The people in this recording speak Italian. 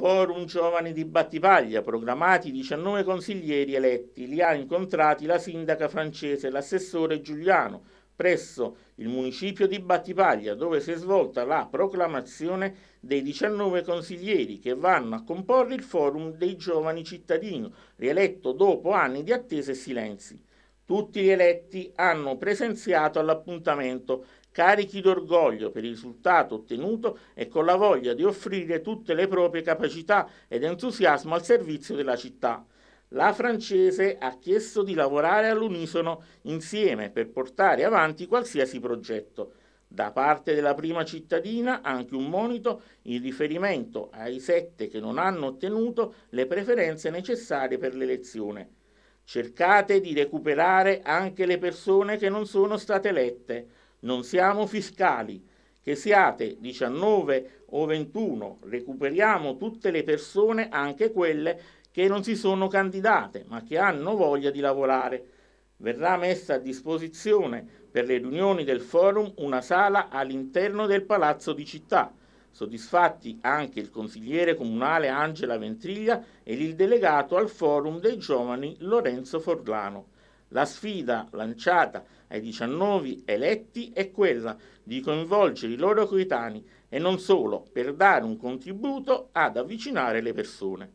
Forum Giovani di Battipaglia, programmati 19 consiglieri eletti, li ha incontrati la sindaca francese e l'assessore Giuliano presso il municipio di Battipaglia, dove si è svolta la proclamazione dei 19 consiglieri che vanno a comporre il Forum dei Giovani Cittadini, rieletto dopo anni di attese e silenzi. Tutti gli eletti hanno presenziato all'appuntamento carichi d'orgoglio per il risultato ottenuto e con la voglia di offrire tutte le proprie capacità ed entusiasmo al servizio della città. La francese ha chiesto di lavorare all'unisono insieme per portare avanti qualsiasi progetto. Da parte della prima cittadina anche un monito in riferimento ai sette che non hanno ottenuto le preferenze necessarie per l'elezione. Cercate di recuperare anche le persone che non sono state elette non siamo fiscali, che siate 19 o 21, recuperiamo tutte le persone, anche quelle che non si sono candidate, ma che hanno voglia di lavorare. Verrà messa a disposizione per le riunioni del forum una sala all'interno del palazzo di città. Soddisfatti anche il consigliere comunale Angela Ventriglia ed il delegato al forum dei giovani Lorenzo Forlano. La sfida lanciata ai 19 eletti è quella di coinvolgere i loro coetanei e non solo per dare un contributo ad avvicinare le persone.